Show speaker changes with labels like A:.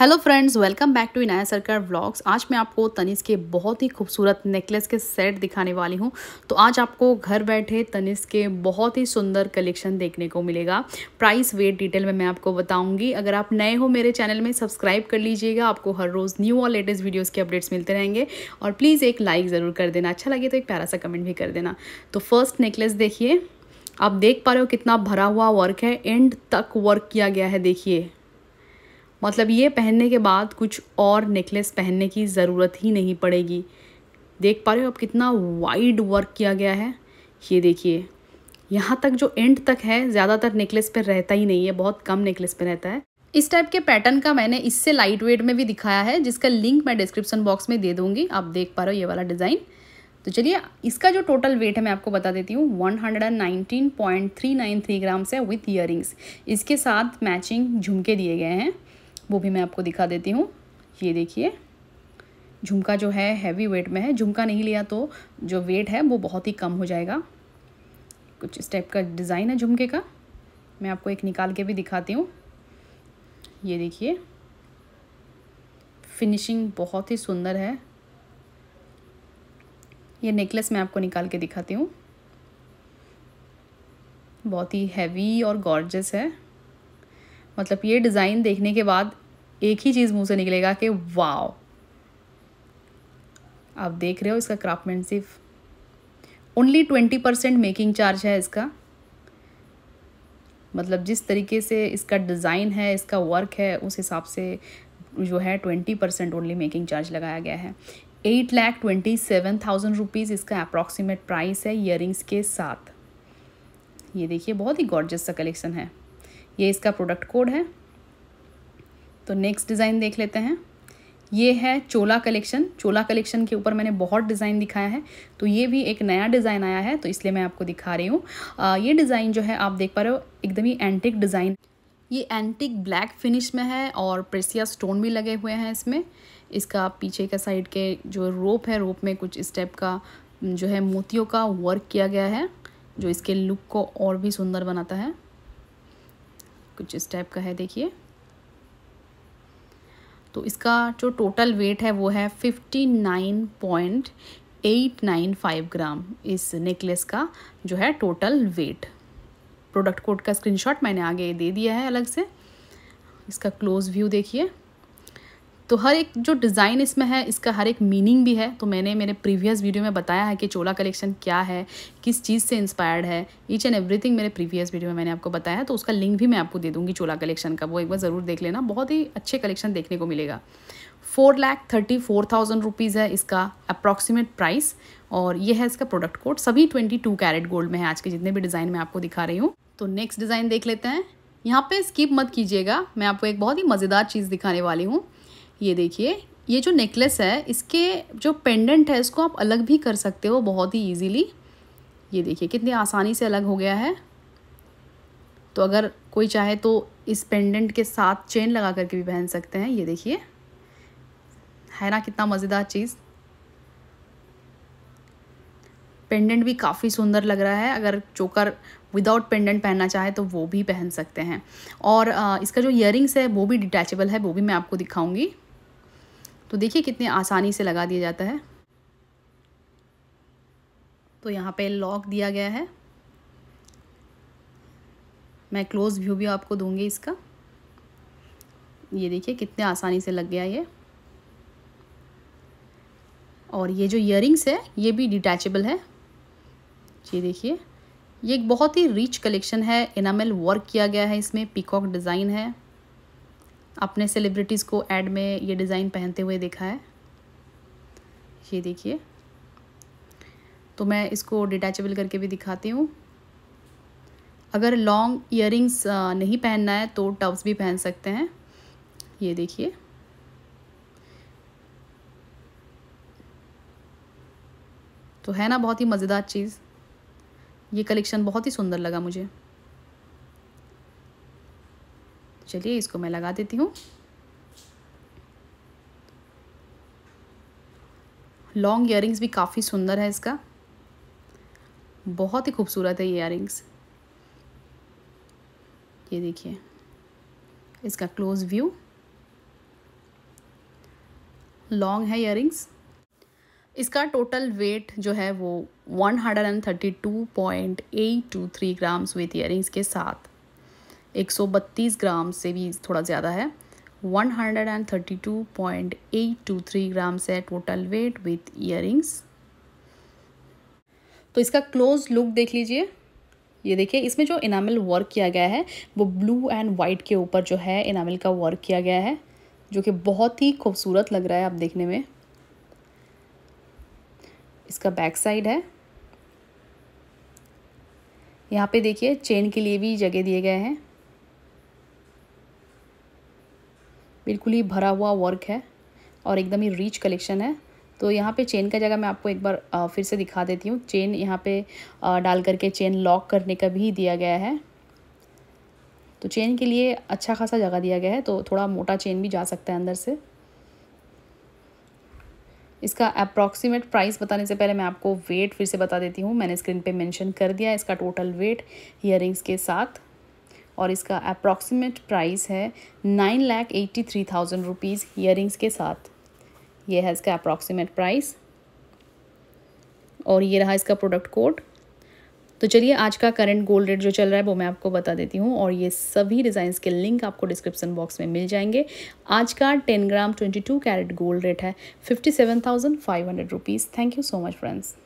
A: hello friends welcome back to Inaya Sarkar vlogs आज मैं आपको तनिस के बहुत ही खूबसूरत नेकलेस के सेट दिखाने वाली हूँ तो आज आपको घर बैठे तनिस के बहुत ही सुंदर कलेक्शन देखने को मिलेगा प्राइस वेट डिटेल में मैं आपको बताऊंगी अगर आप नए हो मेरे चैनल में सब्सक्राइब कर लीजिएगा आपको हर रोज़ न्यू और लेटेस्ट वीडियोज़ के अपडेट्स मिलते रहेंगे और प्लीज़ एक लाइक ज़रूर कर देना अच्छा लगे तो एक प्यारा सा कमेंट भी कर देना तो फर्स्ट नेकलेस देखिए आप देख पा रहे हो कितना भरा हुआ वर्क है एंड तक वर्क किया गया है देखिए मतलब ये पहनने के बाद कुछ और नेकलेस पहनने की ज़रूरत ही नहीं पड़ेगी देख पा रहे हो अब कितना वाइड वर्क किया गया है ये देखिए यहाँ तक जो एंड तक है ज़्यादातर नेकलेस पर रहता ही नहीं है बहुत कम नेकलेस पर रहता है इस टाइप के पैटर्न का मैंने इससे लाइट वेट में भी दिखाया है जिसका लिंक मैं डिस्क्रिप्शन बॉक्स में दे दूँगी आप देख पा रहे हो ये वाला डिज़ाइन तो चलिए इसका जो टोटल वेट है मैं आपको बता देती हूँ 119.393 ग्राम्स है विथ ईयरिंग्स इसके साथ मैचिंग झुमके दिए गए हैं वो भी मैं आपको दिखा देती हूँ ये देखिए झुमका जो है हैवी वेट में है झुमका नहीं लिया तो जो वेट है वो बहुत ही कम हो जाएगा कुछ इस टाइप का डिज़ाइन है झुमके का मैं आपको एक निकाल के भी दिखाती हूँ ये देखिए फिनिशिंग बहुत ही सुंदर है ये नेकलेस मैं आपको निकाल के दिखाती हूँ बहुत ही हैवी और गॉर्जस है मतलब ये डिज़ाइन देखने के बाद एक ही चीज़ मुंह से निकलेगा कि वाओ आप देख रहे हो इसका craftsmanship only twenty percent making charge है इसका मतलब जिस तरीके से इसका डिज़ाइन है इसका वर्क है उस हिसाब से जो है twenty percent only making charge लगाया गया है eight lakh twenty seven thousand rupees इसका अप्रॉक्सीमेट प्राइस है इयर के साथ ये देखिए बहुत ही गॉर्जस सा कलेक्शन है ये इसका प्रोडक्ट कोड है तो नेक्स्ट डिज़ाइन देख लेते हैं ये है चोला कलेक्शन चोला कलेक्शन के ऊपर मैंने बहुत डिज़ाइन दिखाया है तो ये भी एक नया डिज़ाइन आया है तो इसलिए मैं आपको दिखा रही हूँ ये डिज़ाइन जो है आप देख पा रहे हो एकदम ही एंटिक डिज़ाइन ये एंटिक ब्लैक फिनिश में है और प्रेसिया स्टोन भी लगे हुए हैं इसमें इसका पीछे का साइड के जो रोप है रोप में कुछ इस टाइप का हम्म, जो है मोतियों का वर्क किया गया है जो इसके लुक को और भी सुंदर बनाता है कुछ इस टाइप का है देखिए तो इसका जो टोटल वेट है वो है fifty nine point eight nine five gram इस नेकलेस का जो है टोटल वेट प्रोडक्ट कोड का स्क्रीनशॉट मैंने आगे दे दिया है अलग से इसका क्लोज व्यू देखिए तो हर एक जो डिज़ाइन इसमें है इसका हर एक मीनिंग भी है तो मैंने मेरे प्रीवियस वीडियो में बताया है कि चोला कलेक्शन क्या है किस चीज़ से इंस्पायर्ड है ईच एंड एवरीथिंग मेरे प्रीवियस वीडियो में मैंने आपको बताया है तो उसका लिंक भी मैं आपको दे दूँगी चोला कलेक्शन का वो एक बार ज़रूर देख लेना बहुत ही अच्छे कलेक्शन देखने को मिलेगा four lakh thirty four thousand rupees है इसका अप्रॉक्सीमेट प्राइस और ये है इसका प्रोडक्ट कोड सभी ट्वेंटी टू कैरेट गोल्ड में है आज के जितने भी डिज़ाइन मैं आपको दिखा रही हूँ तो नेक्स्ट डिज़ाइन देख लेते हैं यहाँ पे स्किप मत कीजिएगा मैं आपको एक बहुत ही मज़ेदार चीज़ दिखाने वाली हूँ ये देखिए ये जो नेकलेस है इसके जो पेंडेंट है इसको आप अलग भी कर सकते हो बहुत ही ईजीली ये देखिए कितनी आसानी से अलग हो गया है तो अगर कोई चाहे तो इस पेंडेंट के साथ चेन लगा करके भी पहन सकते हैं ये देखिए है ना कितना मज़ेदार चीज़ पेंडेंट भी काफ़ी सुंदर लग रहा है अगर चोकर विदाउट पेंडेंट पहनना चाहे तो वो भी पहन सकते हैं और इसका जो इयरिंग्स है वो भी डिटैचेबल है वो भी मैं आपको दिखाऊंगी तो देखिए कितने आसानी से लगा दिया जाता है तो यहाँ पे लॉक दिया गया है मैं क्लोज़ व्यू भी आपको दूंगी इसका ये देखिए कितने आसानी से लग गया ये और ये जो इयरिंग्स है ये भी डिटैचेबल है ये देखिए ये एक बहुत ही रिच कलेक्शन है इनामेल वर्क किया गया है इसमें पिकॉक डिज़ाइन है आपने सेलिब्रिटीज़ को एड में ये डिज़ाइन पहनते हुए देखा है ये देखिए तो मैं इसको डिटैचेबल करके भी दिखाती हूँ अगर लॉन्ग इयर नहीं पहनना है तो टब्स भी पहन सकते हैं ये देखिए तो है ना बहुत ही मज़ेदार चीज़ ये कलेक्शन बहुत ही सुंदर लगा मुझे चलिए इसको मैं लगा देती हूँ लॉन्ग इयर भी काफ़ी सुंदर है इसका बहुत ही खूबसूरत है ये इयर ये देखिए इसका क्लोज व्यू लॉन्ग है इयर इसका टोटल वेट जो है वो one hundred and thirty two point eight two three grams with ear के साथ 132 ग्राम से भी थोड़ा ज़्यादा है 132.823 ग्राम्स है टोटल वेट विथ ईयर तो इसका क्लोज लुक देख लीजिए ये देखिए इसमें जो इनामिल वर्क किया गया है वो ब्लू एंड वाइट के ऊपर जो है इनामिल का वर्क किया गया है जो कि बहुत ही खूबसूरत लग रहा है आप देखने में इसका बैक साइड है यहाँ पे देखिए चेन के लिए भी जगह दिए गए हैं बिल्कुल ही भरा हुआ वर्क है और एकदम ही रिच कलेक्शन है तो यहाँ पे चेन का जगह मैं आपको एक बार फिर से दिखा देती हूँ चेन यहाँ पे डाल करके चेन लॉक करने का भी दिया गया है तो चेन के लिए अच्छा खासा जगह दिया गया है तो थोड़ा मोटा चेन भी जा सकता है अंदर से इसका अप्रॉक्सीमेट प्राइस बताने से पहले मैं आपको वेट फिर से बता देती हूँ मैंने स्क्रीन पे मेंशन कर दिया इसका टोटल वेट ईयर के साथ और इसका अप्रॉक्सीमेट प्राइस है nine lakh eighty three thousand rupees rings के साथ ये है इसका अप्रॉक्सीमेट प्राइस और ये रहा इसका प्रोडक्ट कोड तो चलिए आज का करंट गोल्ड रेट जो चल रहा है वो मैं आपको बता देती हूँ और ये सभी डिज़ाइंस के लिंक आपको डिस्क्रिप्शन बॉक्स में मिल जाएंगे आज का ten gram twenty two carat gold rate है fifty seven thousand five hundred rupees thank you so much friends